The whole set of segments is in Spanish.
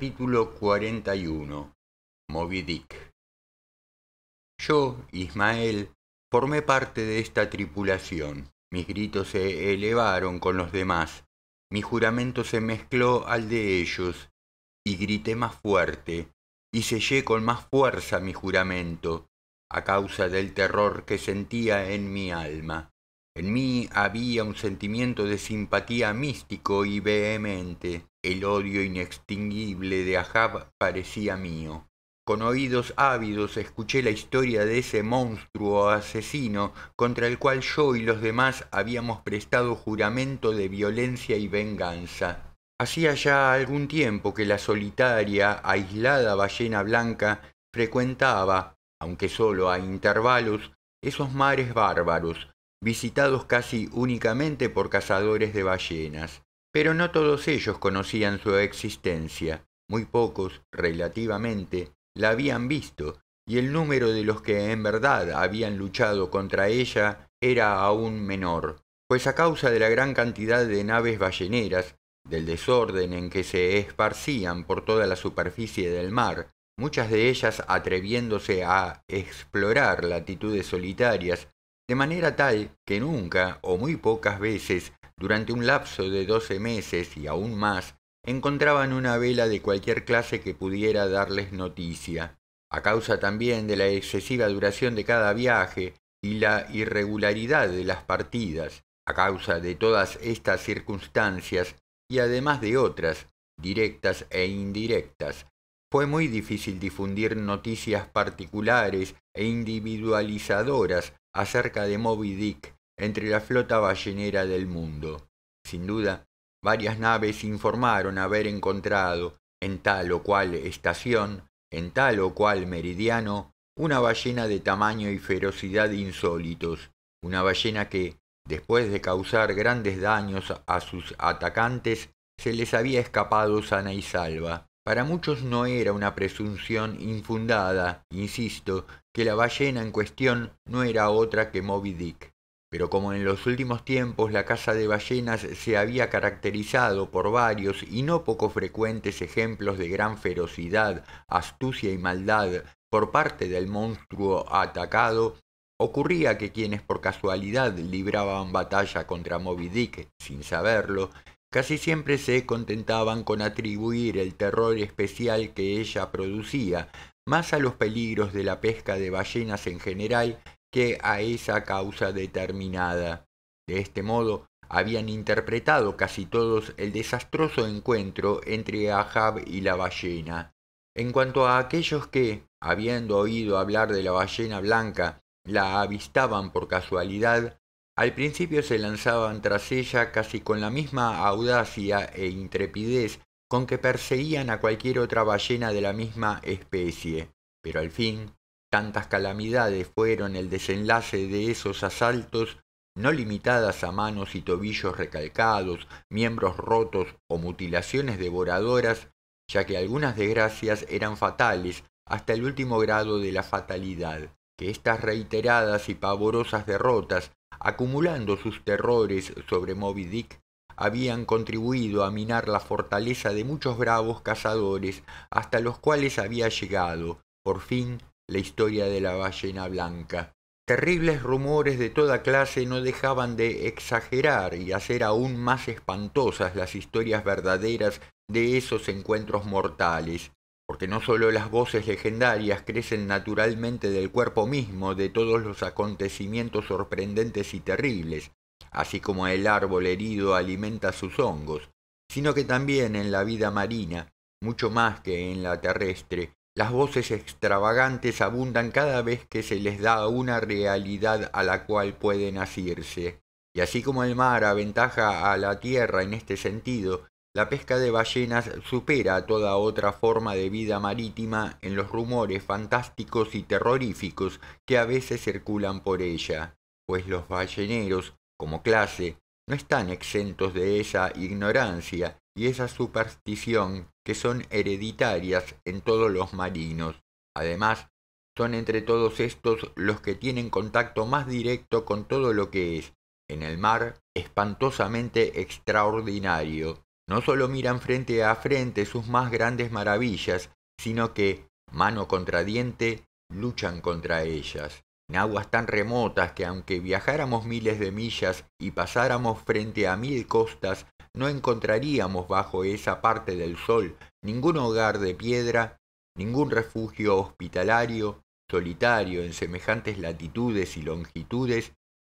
Capítulo 41 Moby Yo, Ismael, formé parte de esta tripulación. Mis gritos se elevaron con los demás. Mi juramento se mezcló al de ellos, y grité más fuerte, y sellé con más fuerza mi juramento, a causa del terror que sentía en mi alma. En mí había un sentimiento de simpatía místico y vehemente. El odio inextinguible de Ahab parecía mío. Con oídos ávidos escuché la historia de ese monstruo asesino contra el cual yo y los demás habíamos prestado juramento de violencia y venganza. Hacía ya algún tiempo que la solitaria, aislada ballena blanca frecuentaba, aunque solo a intervalos, esos mares bárbaros, visitados casi únicamente por cazadores de ballenas, pero no todos ellos conocían su existencia, muy pocos, relativamente, la habían visto, y el número de los que en verdad habían luchado contra ella era aún menor, pues a causa de la gran cantidad de naves balleneras, del desorden en que se esparcían por toda la superficie del mar, muchas de ellas atreviéndose a explorar latitudes solitarias de manera tal que nunca o muy pocas veces durante un lapso de doce meses y aún más encontraban una vela de cualquier clase que pudiera darles noticia, a causa también de la excesiva duración de cada viaje y la irregularidad de las partidas, a causa de todas estas circunstancias y además de otras, directas e indirectas, fue muy difícil difundir noticias particulares e individualizadoras acerca de Moby Dick entre la flota ballenera del mundo. Sin duda, varias naves informaron haber encontrado en tal o cual estación, en tal o cual meridiano, una ballena de tamaño y ferocidad insólitos, una ballena que, después de causar grandes daños a sus atacantes, se les había escapado sana y salva. Para muchos no era una presunción infundada, insisto, que la ballena en cuestión no era otra que Moby Dick. Pero como en los últimos tiempos la caza de ballenas se había caracterizado por varios y no poco frecuentes ejemplos de gran ferocidad, astucia y maldad por parte del monstruo atacado, ocurría que quienes por casualidad libraban batalla contra Moby Dick sin saberlo, casi siempre se contentaban con atribuir el terror especial que ella producía más a los peligros de la pesca de ballenas en general que a esa causa determinada. De este modo, habían interpretado casi todos el desastroso encuentro entre Ahab y la ballena. En cuanto a aquellos que, habiendo oído hablar de la ballena blanca, la avistaban por casualidad, al principio se lanzaban tras ella casi con la misma audacia e intrepidez con que perseguían a cualquier otra ballena de la misma especie, pero al fin tantas calamidades fueron el desenlace de esos asaltos, no limitadas a manos y tobillos recalcados, miembros rotos o mutilaciones devoradoras, ya que algunas desgracias eran fatales hasta el último grado de la fatalidad, que estas reiteradas y pavorosas derrotas, acumulando sus terrores sobre Moby Dick, habían contribuido a minar la fortaleza de muchos bravos cazadores hasta los cuales había llegado, por fin, la historia de la ballena blanca. Terribles rumores de toda clase no dejaban de exagerar y hacer aún más espantosas las historias verdaderas de esos encuentros mortales, porque no solo las voces legendarias crecen naturalmente del cuerpo mismo de todos los acontecimientos sorprendentes y terribles, así como el árbol herido alimenta sus hongos, sino que también en la vida marina, mucho más que en la terrestre, las voces extravagantes abundan cada vez que se les da una realidad a la cual pueden asirse. Y así como el mar aventaja a la tierra en este sentido, la pesca de ballenas supera a toda otra forma de vida marítima en los rumores fantásticos y terroríficos que a veces circulan por ella, pues los balleneros como clase, no están exentos de esa ignorancia y esa superstición que son hereditarias en todos los marinos. Además, son entre todos estos los que tienen contacto más directo con todo lo que es, en el mar, espantosamente extraordinario. No solo miran frente a frente sus más grandes maravillas, sino que, mano contra diente, luchan contra ellas en aguas tan remotas que aunque viajáramos miles de millas y pasáramos frente a mil costas, no encontraríamos bajo esa parte del sol ningún hogar de piedra, ningún refugio hospitalario, solitario en semejantes latitudes y longitudes,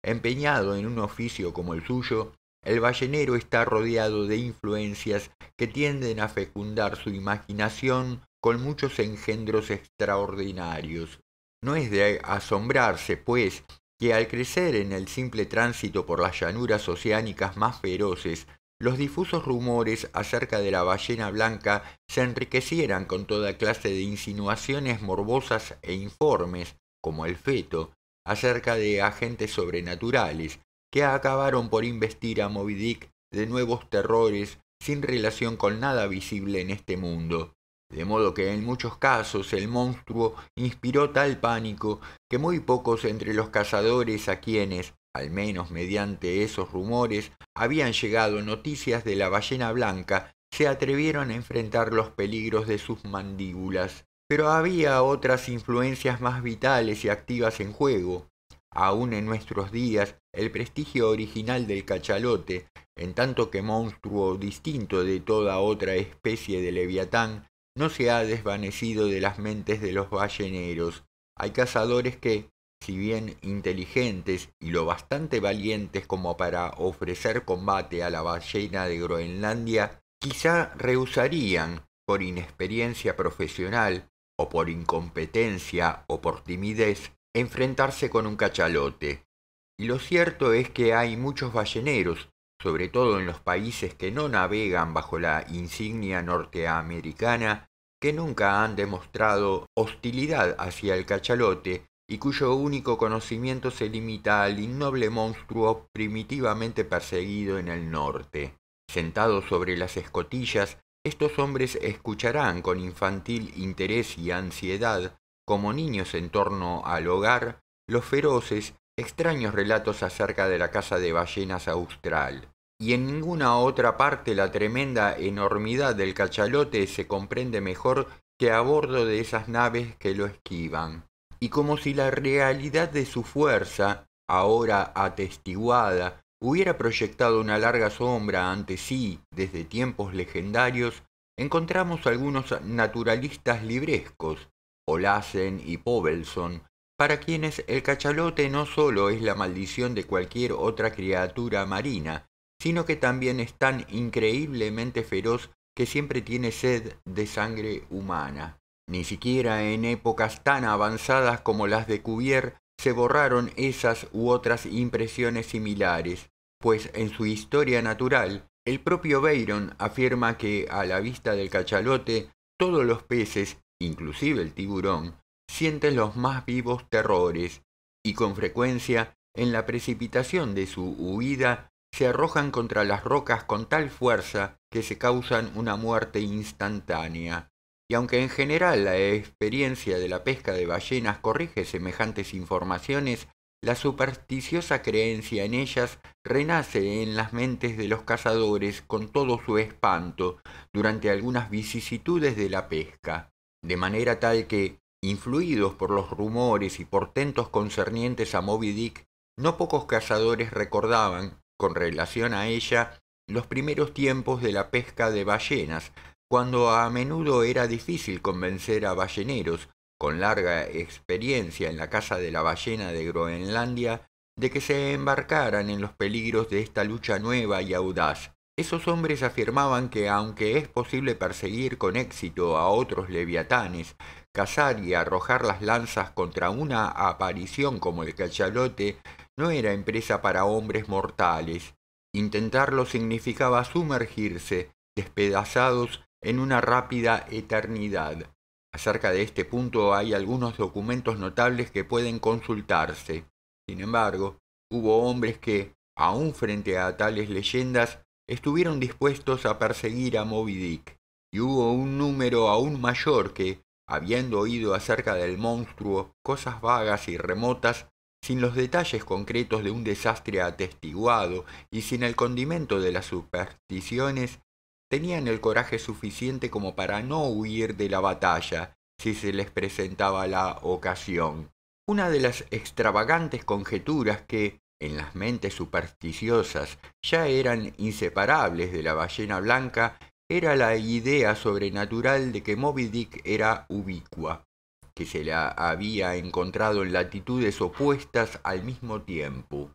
empeñado en un oficio como el suyo, el ballenero está rodeado de influencias que tienden a fecundar su imaginación con muchos engendros extraordinarios, no es de asombrarse, pues, que al crecer en el simple tránsito por las llanuras oceánicas más feroces, los difusos rumores acerca de la ballena blanca se enriquecieran con toda clase de insinuaciones morbosas e informes, como el feto, acerca de agentes sobrenaturales, que acabaron por investir a Moby Dick de nuevos terrores sin relación con nada visible en este mundo de modo que en muchos casos el monstruo inspiró tal pánico que muy pocos entre los cazadores a quienes, al menos mediante esos rumores, habían llegado noticias de la ballena blanca, se atrevieron a enfrentar los peligros de sus mandíbulas. Pero había otras influencias más vitales y activas en juego. Aún en nuestros días, el prestigio original del cachalote, en tanto que monstruo distinto de toda otra especie de leviatán, no se ha desvanecido de las mentes de los balleneros. Hay cazadores que, si bien inteligentes y lo bastante valientes como para ofrecer combate a la ballena de Groenlandia, quizá rehusarían, por inexperiencia profesional, o por incompetencia, o por timidez, enfrentarse con un cachalote. Y lo cierto es que hay muchos balleneros, sobre todo en los países que no navegan bajo la insignia norteamericana, que nunca han demostrado hostilidad hacia el cachalote y cuyo único conocimiento se limita al innoble monstruo primitivamente perseguido en el norte. Sentados sobre las escotillas, estos hombres escucharán con infantil interés y ansiedad, como niños en torno al hogar, los feroces, extraños relatos acerca de la caza de ballenas austral, y en ninguna otra parte la tremenda enormidad del cachalote se comprende mejor que a bordo de esas naves que lo esquivan. Y como si la realidad de su fuerza, ahora atestiguada, hubiera proyectado una larga sombra ante sí desde tiempos legendarios, encontramos algunos naturalistas librescos, Olassen y Povelson, para quienes el cachalote no solo es la maldición de cualquier otra criatura marina, sino que también es tan increíblemente feroz que siempre tiene sed de sangre humana. Ni siquiera en épocas tan avanzadas como las de Cuvier se borraron esas u otras impresiones similares, pues en su historia natural, el propio Bayron afirma que a la vista del cachalote, todos los peces, inclusive el tiburón, sienten los más vivos terrores, y con frecuencia, en la precipitación de su huida, se arrojan contra las rocas con tal fuerza que se causan una muerte instantánea. Y aunque en general la experiencia de la pesca de ballenas corrige semejantes informaciones, la supersticiosa creencia en ellas renace en las mentes de los cazadores con todo su espanto durante algunas vicisitudes de la pesca, de manera tal que, influidos por los rumores y portentos concernientes a Moby Dick, no pocos cazadores recordaban, con relación a ella los primeros tiempos de la pesca de ballenas, cuando a menudo era difícil convencer a balleneros, con larga experiencia en la caza de la ballena de Groenlandia, de que se embarcaran en los peligros de esta lucha nueva y audaz. Esos hombres afirmaban que aunque es posible perseguir con éxito a otros leviatanes, cazar y arrojar las lanzas contra una aparición como el cachalote no era empresa para hombres mortales. Intentarlo significaba sumergirse, despedazados, en una rápida eternidad. Acerca de este punto hay algunos documentos notables que pueden consultarse. Sin embargo, hubo hombres que, aun frente a tales leyendas, estuvieron dispuestos a perseguir a Moby Dick, y hubo un número aún mayor que, habiendo oído acerca del monstruo cosas vagas y remotas, sin los detalles concretos de un desastre atestiguado y sin el condimento de las supersticiones, tenían el coraje suficiente como para no huir de la batalla si se les presentaba la ocasión. Una de las extravagantes conjeturas que, en las mentes supersticiosas, ya eran inseparables de la ballena blanca, era la idea sobrenatural de que Moby Dick era ubicua que se la había encontrado en latitudes opuestas al mismo tiempo.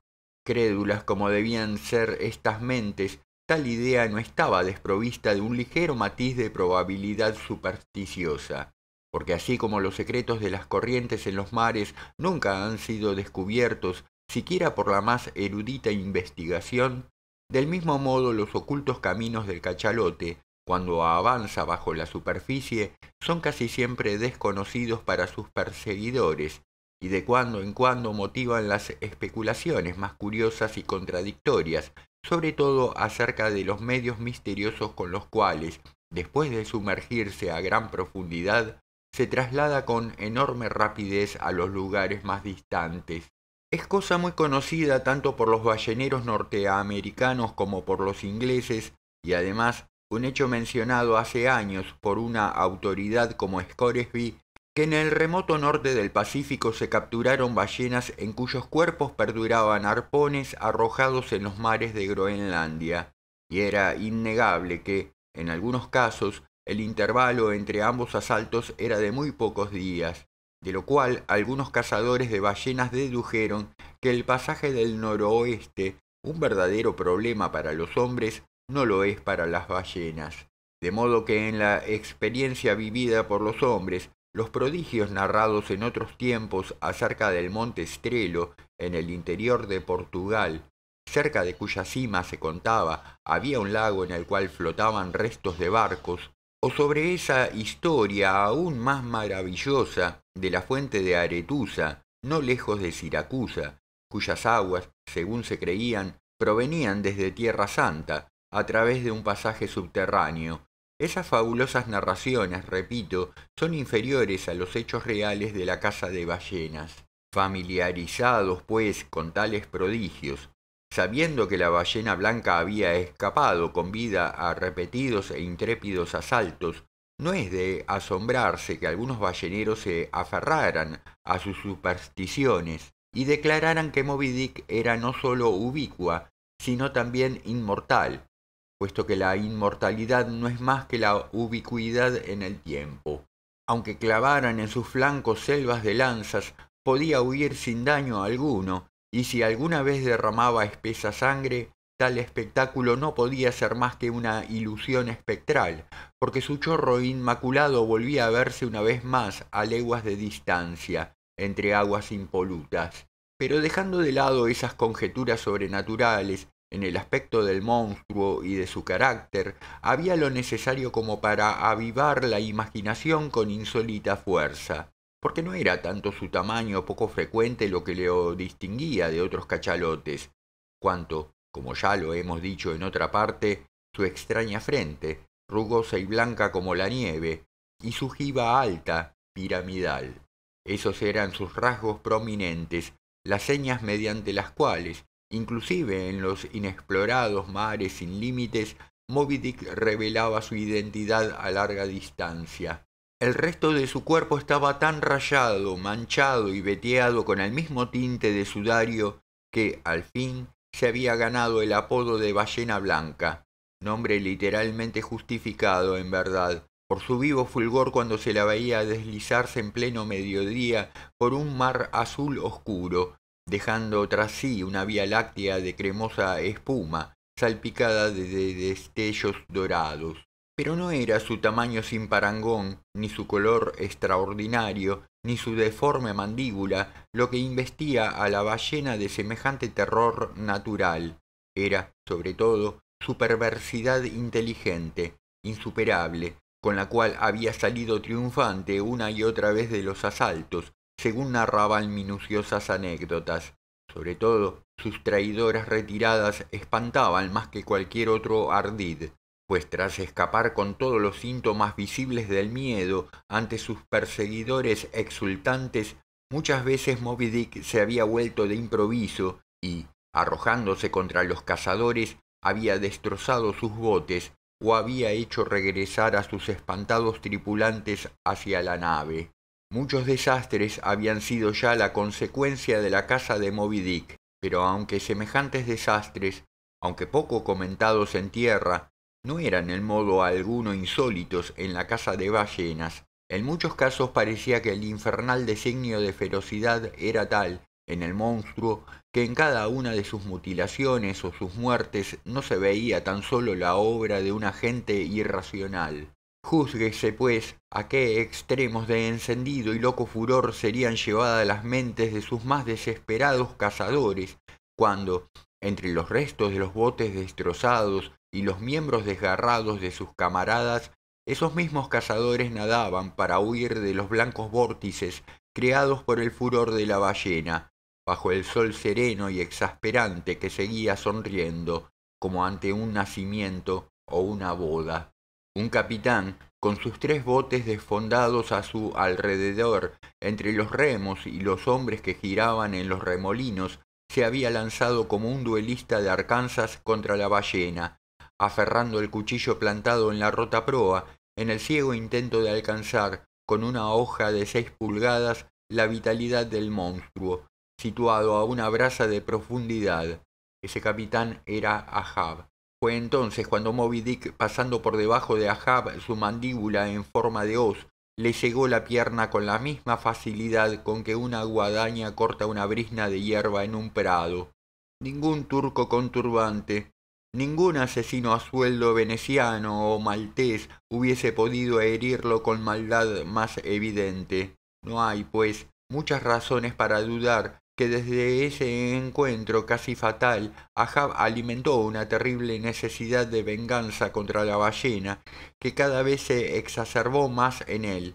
Crédulas como debían ser estas mentes, tal idea no estaba desprovista de un ligero matiz de probabilidad supersticiosa, porque así como los secretos de las corrientes en los mares nunca han sido descubiertos siquiera por la más erudita investigación, del mismo modo los ocultos caminos del cachalote cuando avanza bajo la superficie, son casi siempre desconocidos para sus perseguidores y de cuando en cuando motivan las especulaciones más curiosas y contradictorias, sobre todo acerca de los medios misteriosos con los cuales, después de sumergirse a gran profundidad, se traslada con enorme rapidez a los lugares más distantes. Es cosa muy conocida tanto por los balleneros norteamericanos como por los ingleses, y además un hecho mencionado hace años por una autoridad como Scoresby, que en el remoto norte del Pacífico se capturaron ballenas en cuyos cuerpos perduraban arpones arrojados en los mares de Groenlandia, y era innegable que, en algunos casos, el intervalo entre ambos asaltos era de muy pocos días, de lo cual algunos cazadores de ballenas dedujeron que el pasaje del noroeste, un verdadero problema para los hombres, no lo es para las ballenas. De modo que en la experiencia vivida por los hombres, los prodigios narrados en otros tiempos acerca del monte Estrelo, en el interior de Portugal, cerca de cuya cima se contaba había un lago en el cual flotaban restos de barcos, o sobre esa historia aún más maravillosa de la fuente de Aretusa, no lejos de Siracusa, cuyas aguas, según se creían, provenían desde Tierra Santa, a través de un pasaje subterráneo. Esas fabulosas narraciones, repito, son inferiores a los hechos reales de la caza de ballenas. Familiarizados, pues, con tales prodigios, sabiendo que la ballena blanca había escapado con vida a repetidos e intrépidos asaltos, no es de asombrarse que algunos balleneros se aferraran a sus supersticiones y declararan que Moby Dick era no solo ubicua, sino también inmortal, puesto que la inmortalidad no es más que la ubicuidad en el tiempo. Aunque clavaran en sus flancos selvas de lanzas, podía huir sin daño alguno, y si alguna vez derramaba espesa sangre, tal espectáculo no podía ser más que una ilusión espectral, porque su chorro inmaculado volvía a verse una vez más a leguas de distancia, entre aguas impolutas. Pero dejando de lado esas conjeturas sobrenaturales en el aspecto del monstruo y de su carácter había lo necesario como para avivar la imaginación con insólita fuerza, porque no era tanto su tamaño poco frecuente lo que lo distinguía de otros cachalotes, cuanto, como ya lo hemos dicho en otra parte, su extraña frente, rugosa y blanca como la nieve, y su jiba alta, piramidal. Esos eran sus rasgos prominentes, las señas mediante las cuales Inclusive en los inexplorados mares sin límites, Moby Dick revelaba su identidad a larga distancia. El resto de su cuerpo estaba tan rayado, manchado y veteado con el mismo tinte de sudario que, al fin, se había ganado el apodo de ballena blanca, nombre literalmente justificado, en verdad, por su vivo fulgor cuando se la veía deslizarse en pleno mediodía por un mar azul oscuro, dejando tras sí una vía láctea de cremosa espuma, salpicada de destellos dorados. Pero no era su tamaño sin parangón, ni su color extraordinario, ni su deforme mandíbula lo que investía a la ballena de semejante terror natural. Era, sobre todo, su perversidad inteligente, insuperable, con la cual había salido triunfante una y otra vez de los asaltos, según narraban minuciosas anécdotas. Sobre todo, sus traidoras retiradas espantaban más que cualquier otro ardid, pues tras escapar con todos los síntomas visibles del miedo ante sus perseguidores exultantes, muchas veces Moby Dick se había vuelto de improviso y, arrojándose contra los cazadores, había destrozado sus botes o había hecho regresar a sus espantados tripulantes hacia la nave. Muchos desastres habían sido ya la consecuencia de la casa de Moby Dick, pero aunque semejantes desastres, aunque poco comentados en tierra, no eran en modo alguno insólitos en la casa de ballenas. En muchos casos parecía que el infernal designio de ferocidad era tal en el monstruo que en cada una de sus mutilaciones o sus muertes no se veía tan solo la obra de un agente irracional, Júzguese, pues, a qué extremos de encendido y loco furor serían llevadas las mentes de sus más desesperados cazadores, cuando, entre los restos de los botes destrozados y los miembros desgarrados de sus camaradas, esos mismos cazadores nadaban para huir de los blancos vórtices creados por el furor de la ballena, bajo el sol sereno y exasperante que seguía sonriendo, como ante un nacimiento o una boda un capitán, con sus tres botes desfondados a su alrededor, entre los remos y los hombres que giraban en los remolinos, se había lanzado como un duelista de Arkansas contra la ballena, aferrando el cuchillo plantado en la rota proa, en el ciego intento de alcanzar, con una hoja de seis pulgadas, la vitalidad del monstruo, situado a una brasa de profundidad. Ese capitán era Ahab. Fue entonces cuando Moby Dick, pasando por debajo de Ahab su mandíbula en forma de hoz, le llegó la pierna con la misma facilidad con que una guadaña corta una brisna de hierba en un prado. Ningún turco con turbante, ningún asesino a sueldo veneciano o maltés hubiese podido herirlo con maldad más evidente. No hay, pues, muchas razones para dudar que desde ese encuentro casi fatal, Ahab alimentó una terrible necesidad de venganza contra la ballena, que cada vez se exacerbó más en él,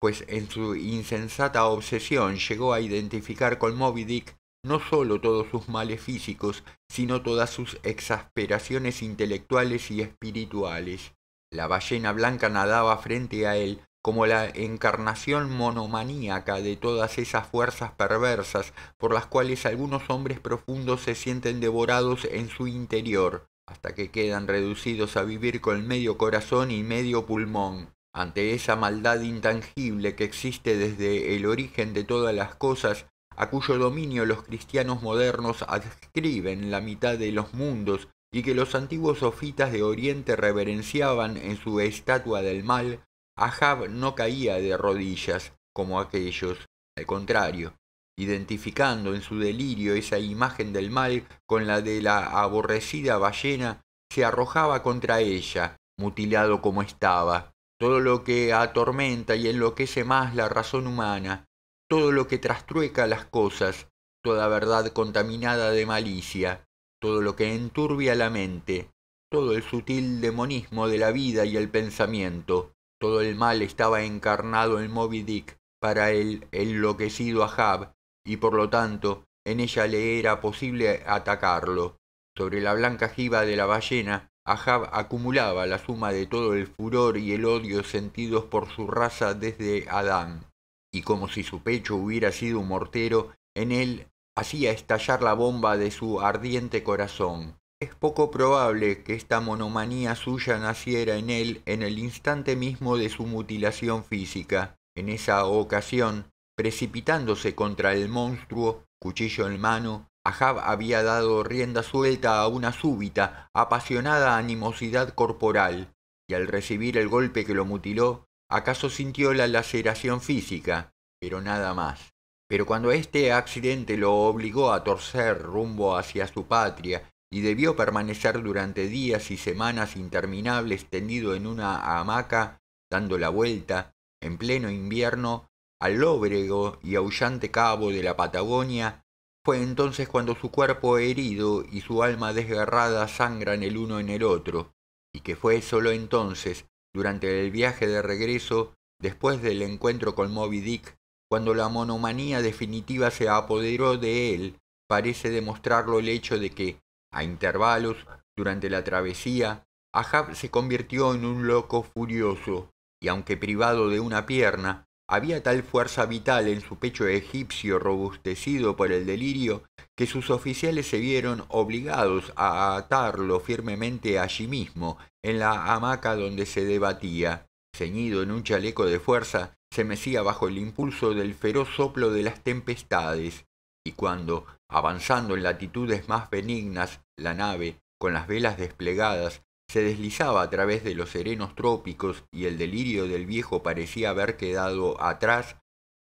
pues en su insensata obsesión llegó a identificar con Moby Dick no sólo todos sus males físicos, sino todas sus exasperaciones intelectuales y espirituales. La ballena blanca nadaba frente a él, como la encarnación monomaníaca de todas esas fuerzas perversas por las cuales algunos hombres profundos se sienten devorados en su interior, hasta que quedan reducidos a vivir con medio corazón y medio pulmón. Ante esa maldad intangible que existe desde el origen de todas las cosas, a cuyo dominio los cristianos modernos adscriben la mitad de los mundos y que los antiguos sofitas de Oriente reverenciaban en su estatua del mal, Ahab no caía de rodillas como aquellos, al contrario, identificando en su delirio esa imagen del mal con la de la aborrecida ballena, se arrojaba contra ella, mutilado como estaba. Todo lo que atormenta y enloquece más la razón humana, todo lo que trastrueca las cosas, toda verdad contaminada de malicia, todo lo que enturbia la mente, todo el sutil demonismo de la vida y el pensamiento, todo el mal estaba encarnado en Moby Dick para el enloquecido Ahab, y por lo tanto en ella le era posible atacarlo. Sobre la blanca jiba de la ballena, Ahab acumulaba la suma de todo el furor y el odio sentidos por su raza desde Adán, y como si su pecho hubiera sido un mortero, en él hacía estallar la bomba de su ardiente corazón. Es poco probable que esta monomanía suya naciera en él en el instante mismo de su mutilación física. En esa ocasión, precipitándose contra el monstruo, cuchillo en mano, Ahab había dado rienda suelta a una súbita, apasionada animosidad corporal, y al recibir el golpe que lo mutiló, acaso sintió la laceración física, pero nada más. Pero cuando este accidente lo obligó a torcer rumbo hacia su patria y debió permanecer durante días y semanas interminables tendido en una hamaca, dando la vuelta, en pleno invierno, al lóbrego y aullante cabo de la Patagonia, fue entonces cuando su cuerpo herido y su alma desgarrada sangran el uno en el otro, y que fue sólo entonces, durante el viaje de regreso, después del encuentro con Moby Dick, cuando la monomanía definitiva se apoderó de él, parece demostrarlo el hecho de que, a intervalos, durante la travesía, Ahab se convirtió en un loco furioso, y aunque privado de una pierna, había tal fuerza vital en su pecho egipcio robustecido por el delirio que sus oficiales se vieron obligados a atarlo firmemente allí mismo, en la hamaca donde se debatía. Ceñido en un chaleco de fuerza, se mecía bajo el impulso del feroz soplo de las tempestades, y cuando, avanzando en latitudes más benignas, la nave, con las velas desplegadas, se deslizaba a través de los serenos trópicos y el delirio del viejo parecía haber quedado atrás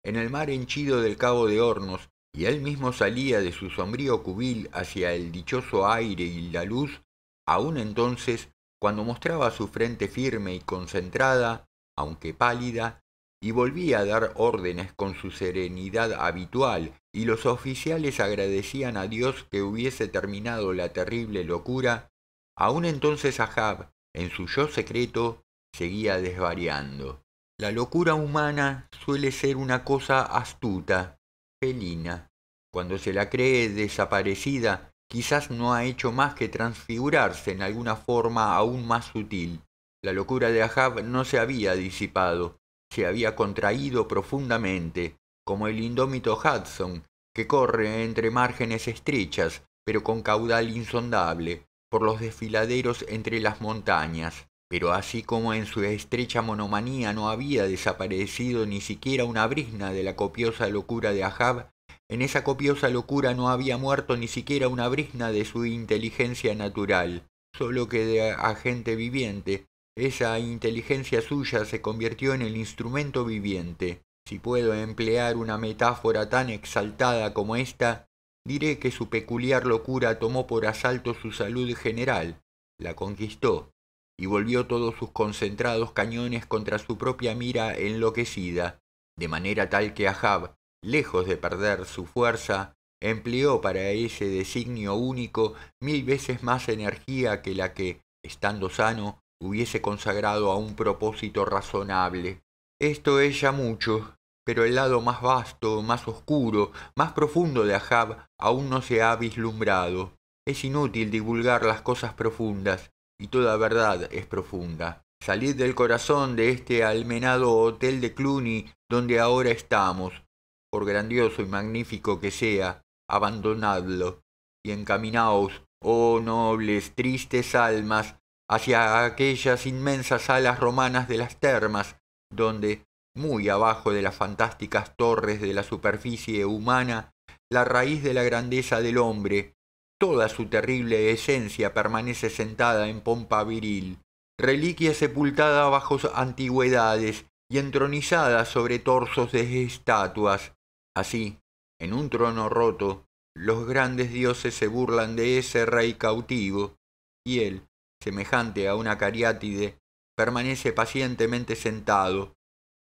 en el mar henchido del Cabo de Hornos, y él mismo salía de su sombrío cubil hacia el dichoso aire y la luz, aun entonces, cuando mostraba su frente firme y concentrada, aunque pálida, y volvía a dar órdenes con su serenidad habitual y los oficiales agradecían a Dios que hubiese terminado la terrible locura, aún entonces Ahab, en su yo secreto, seguía desvariando. La locura humana suele ser una cosa astuta, felina. Cuando se la cree desaparecida, quizás no ha hecho más que transfigurarse en alguna forma aún más sutil. La locura de Ahab no se había disipado, se había contraído profundamente, como el indómito Hudson, que corre entre márgenes estrechas, pero con caudal insondable, por los desfiladeros entre las montañas. Pero así como en su estrecha monomanía no había desaparecido ni siquiera una brisna de la copiosa locura de Ahab, en esa copiosa locura no había muerto ni siquiera una brisna de su inteligencia natural, solo que de agente viviente, esa inteligencia suya se convirtió en el instrumento viviente, si puedo emplear una metáfora tan exaltada como esta, diré que su peculiar locura tomó por asalto su salud general, la conquistó, y volvió todos sus concentrados cañones contra su propia mira enloquecida, de manera tal que Ahab, lejos de perder su fuerza, empleó para ese designio único mil veces más energía que la que, estando sano, hubiese consagrado a un propósito razonable. Esto es ya mucho, pero el lado más vasto, más oscuro, más profundo de Ahab aún no se ha vislumbrado. Es inútil divulgar las cosas profundas, y toda verdad es profunda. Salid del corazón de este almenado hotel de Cluny donde ahora estamos, por grandioso y magnífico que sea, abandonadlo, y encaminaos, oh nobles, tristes almas, hacia aquellas inmensas alas romanas de las termas, donde, muy abajo de las fantásticas torres de la superficie humana, la raíz de la grandeza del hombre, toda su terrible esencia permanece sentada en pompa viril, reliquia sepultada bajo antigüedades y entronizada sobre torsos de estatuas. Así, en un trono roto, los grandes dioses se burlan de ese rey cautivo, y él, semejante a una cariátide, permanece pacientemente sentado,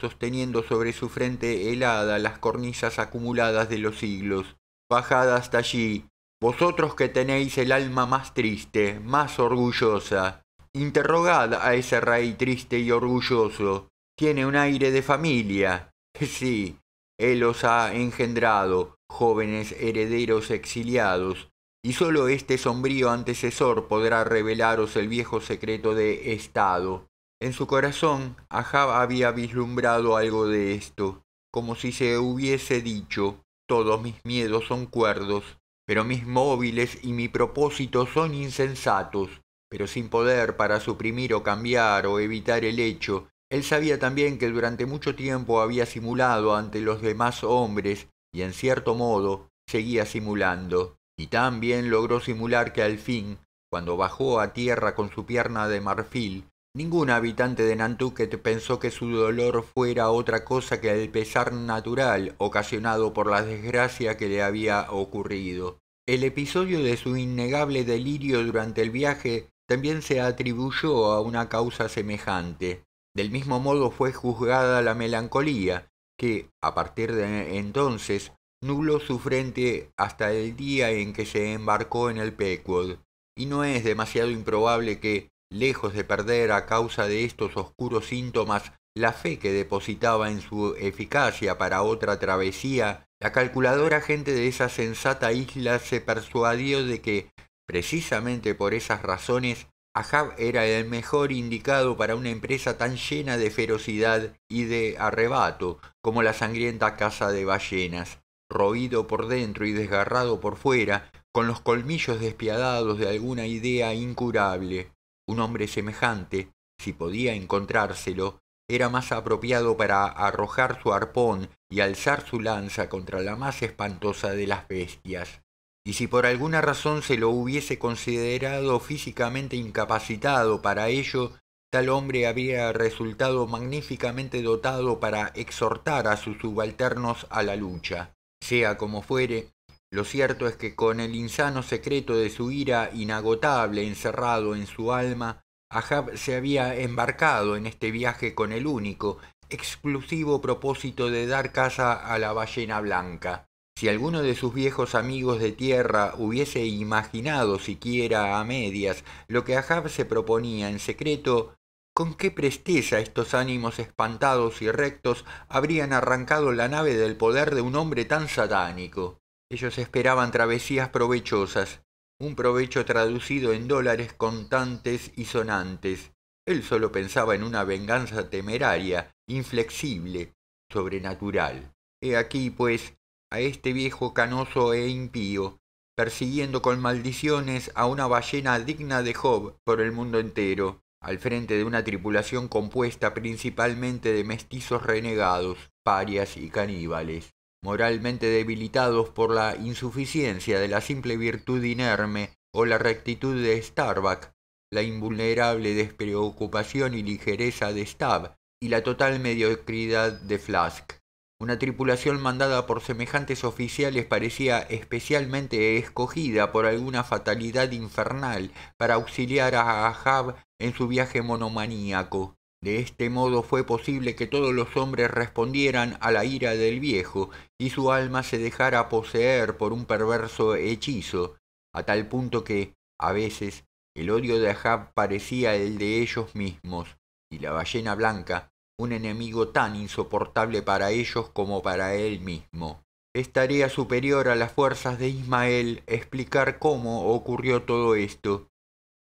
sosteniendo sobre su frente helada las cornisas acumuladas de los siglos. Bajad hasta allí, vosotros que tenéis el alma más triste, más orgullosa. Interrogad a ese rey triste y orgulloso. Tiene un aire de familia. Sí, él os ha engendrado, jóvenes herederos exiliados, y sólo este sombrío antecesor podrá revelaros el viejo secreto de Estado. En su corazón, Ahab había vislumbrado algo de esto, como si se hubiese dicho, todos mis miedos son cuerdos, pero mis móviles y mi propósito son insensatos, pero sin poder para suprimir o cambiar o evitar el hecho, él sabía también que durante mucho tiempo había simulado ante los demás hombres y en cierto modo seguía simulando, y tan bien logró simular que al fin, cuando bajó a tierra con su pierna de marfil, Ningún habitante de Nantucket pensó que su dolor fuera otra cosa que el pesar natural ocasionado por la desgracia que le había ocurrido. El episodio de su innegable delirio durante el viaje también se atribuyó a una causa semejante. Del mismo modo fue juzgada la melancolía, que, a partir de entonces, nubló su frente hasta el día en que se embarcó en el Pequod, y no es demasiado improbable que, lejos de perder a causa de estos oscuros síntomas la fe que depositaba en su eficacia para otra travesía, la calculadora gente de esa sensata isla se persuadió de que, precisamente por esas razones, Ahab era el mejor indicado para una empresa tan llena de ferocidad y de arrebato como la sangrienta caza de ballenas, roído por dentro y desgarrado por fuera, con los colmillos despiadados de alguna idea incurable. Un hombre semejante, si podía encontrárselo, era más apropiado para arrojar su arpón y alzar su lanza contra la más espantosa de las bestias. Y si por alguna razón se lo hubiese considerado físicamente incapacitado para ello, tal hombre había resultado magníficamente dotado para exhortar a sus subalternos a la lucha. Sea como fuere, lo cierto es que con el insano secreto de su ira inagotable encerrado en su alma, Ahab se había embarcado en este viaje con el único, exclusivo propósito de dar caza a la ballena blanca. Si alguno de sus viejos amigos de tierra hubiese imaginado siquiera a medias lo que Ahab se proponía en secreto, con qué presteza estos ánimos espantados y rectos habrían arrancado la nave del poder de un hombre tan satánico. Ellos esperaban travesías provechosas, un provecho traducido en dólares contantes y sonantes. Él solo pensaba en una venganza temeraria, inflexible, sobrenatural. He aquí, pues, a este viejo canoso e impío, persiguiendo con maldiciones a una ballena digna de Job por el mundo entero, al frente de una tripulación compuesta principalmente de mestizos renegados, parias y caníbales moralmente debilitados por la insuficiencia de la simple virtud inerme o la rectitud de Starbuck, la invulnerable despreocupación y ligereza de Stab y la total mediocridad de Flask. Una tripulación mandada por semejantes oficiales parecía especialmente escogida por alguna fatalidad infernal para auxiliar a Ahab en su viaje monomaníaco. De este modo fue posible que todos los hombres respondieran a la ira del viejo y su alma se dejara poseer por un perverso hechizo, a tal punto que, a veces, el odio de Ahab parecía el de ellos mismos, y la ballena blanca, un enemigo tan insoportable para ellos como para él mismo. Es tarea superior a las fuerzas de Ismael explicar cómo ocurrió todo esto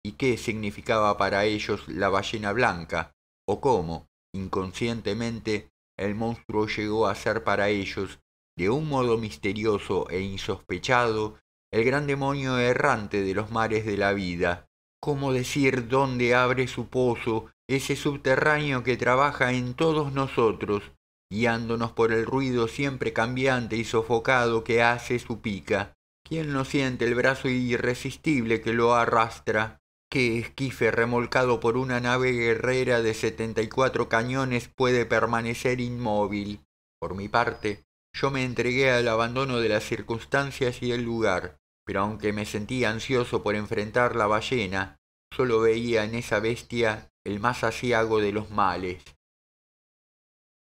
y qué significaba para ellos la ballena blanca, o cómo, inconscientemente, el monstruo llegó a ser para ellos, de un modo misterioso e insospechado, el gran demonio errante de los mares de la vida. ¿Cómo decir dónde abre su pozo ese subterráneo que trabaja en todos nosotros, guiándonos por el ruido siempre cambiante y sofocado que hace su pica? ¿Quién no siente el brazo irresistible que lo arrastra? Ese esquife remolcado por una nave guerrera de 74 cañones puede permanecer inmóvil. Por mi parte, yo me entregué al abandono de las circunstancias y el lugar, pero aunque me sentía ansioso por enfrentar la ballena, solo veía en esa bestia el más aciago de los males.